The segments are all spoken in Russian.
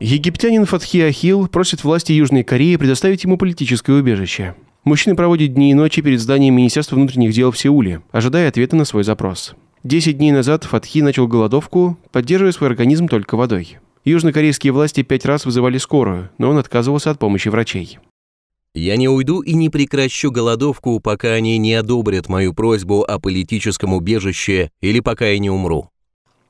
Египтянин Фатхи Ахил просит власти Южной Кореи предоставить ему политическое убежище. Мужчина проводит дни и ночи перед зданием Министерства внутренних дел в Сеуле, ожидая ответа на свой запрос. Десять дней назад Фатхи начал голодовку, поддерживая свой организм только водой. Южнокорейские власти пять раз вызывали скорую, но он отказывался от помощи врачей. «Я не уйду и не прекращу голодовку, пока они не одобрят мою просьбу о политическом убежище или пока я не умру.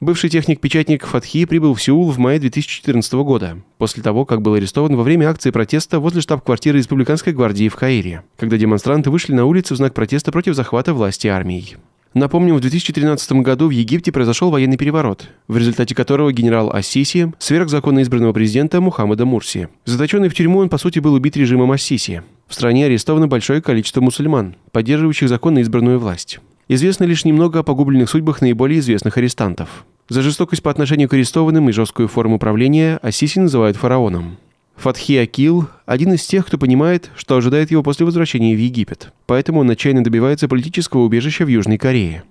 Бывший техник-печатник Фатхи прибыл в Сеул в мае 2014 года, после того, как был арестован во время акции протеста возле штаб-квартиры Республиканской гвардии в Каире, когда демонстранты вышли на улицы в знак протеста против захвата власти армией. Напомним, в 2013 году в Египте произошел военный переворот, в результате которого генерал Ассиси сверг законно избранного президента Мухаммада Мурси. Заточенный в тюрьму он, по сути, был убит режимом Ассиси. В стране арестовано большое количество мусульман, поддерживающих законно избранную власть. Известно лишь немного о погубленных судьбах наиболее известных арестантов. За жестокость по отношению к арестованным и жесткую форму правления Ассиси называют фараоном. Фатхи Акил – один из тех, кто понимает, что ожидает его после возвращения в Египет. Поэтому он отчаянно добивается политического убежища в Южной Корее.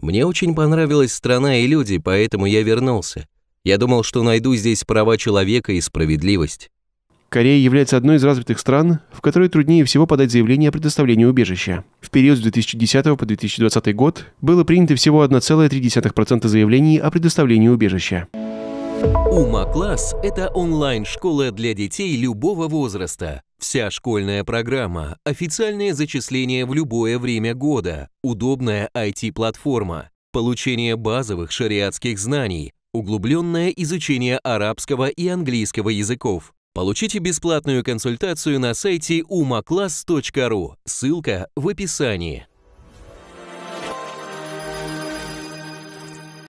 «Мне очень понравилась страна и люди, поэтому я вернулся. Я думал, что найду здесь права человека и справедливость. Корея является одной из развитых стран, в которой труднее всего подать заявление о предоставлении убежища. В период с 2010 по 2020 год было принято всего 1,3% заявлений о предоставлении убежища. Ума-класс – это онлайн-школа для детей любого возраста. Вся школьная программа, официальное зачисление в любое время года, удобная IT-платформа, получение базовых шариатских знаний, углубленное изучение арабского и английского языков, Получите бесплатную консультацию на сайте umaclass.ru. Ссылка в описании.